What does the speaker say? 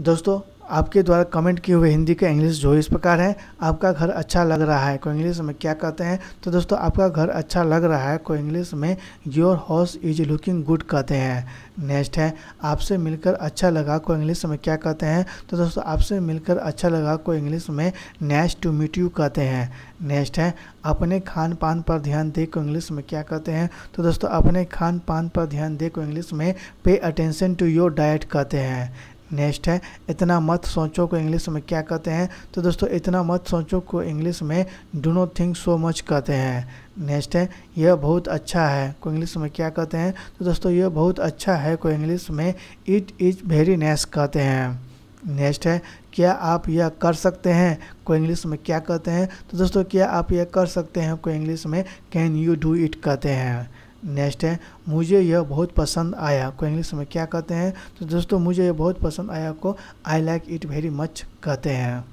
दोस्तों आपके द्वारा कमेंट किए हुए हिंदी के इंग्लिश जो इस प्रकार है आपका घर अच्छा लग रहा है को इंग्लिश में क्या कहते हैं तो दोस्तों आपका घर अच्छा लग रहा है को इंग्लिश में your house is looking good कहते हैं नेक्स्ट है आपसे मिलकर अच्छा लगा को इंग्लिश में क्या कहते हैं तो दोस्तों आपसे मिलकर अच्छा लगा को इंग्लिश में नेक्स्ट टू मीट यू कहते हैं नेक्स्ट है अपने खान पान पर ध्यान दे को इंग्लिश में क्या कहते हैं तो दोस्तों अपने खान पान पर ध्यान दे को इंग्लिश में pay attention to your diet कहते हैं नेक्स्ट है इतना मत सोचो को इंग्लिश में क्या कहते हैं तो दोस्तों इतना मत सोचो को इंग्लिश में do not think so much कहते हैं नेक्स्ट है यह बहुत अच्छा है को इंग्लिश में क्या कहते हैं तो दोस्तों यह बहुत अच्छा है को इंग्लिश में इट इज़ वेरी नेस कहते हैं नेक्स्ट है क्या आप यह कर सकते हैं को इंग्लिश में क्या कहते हैं तो दोस्तों क्या आप यह कर सकते हैं को इंग्लिश में कैन यू डू इट कहते हैं नेक्स्ट है मुझे यह बहुत पसंद आया को इंग्लिश में क्या कहते हैं तो दोस्तों मुझे यह बहुत पसंद आया को I like it very much कहते हैं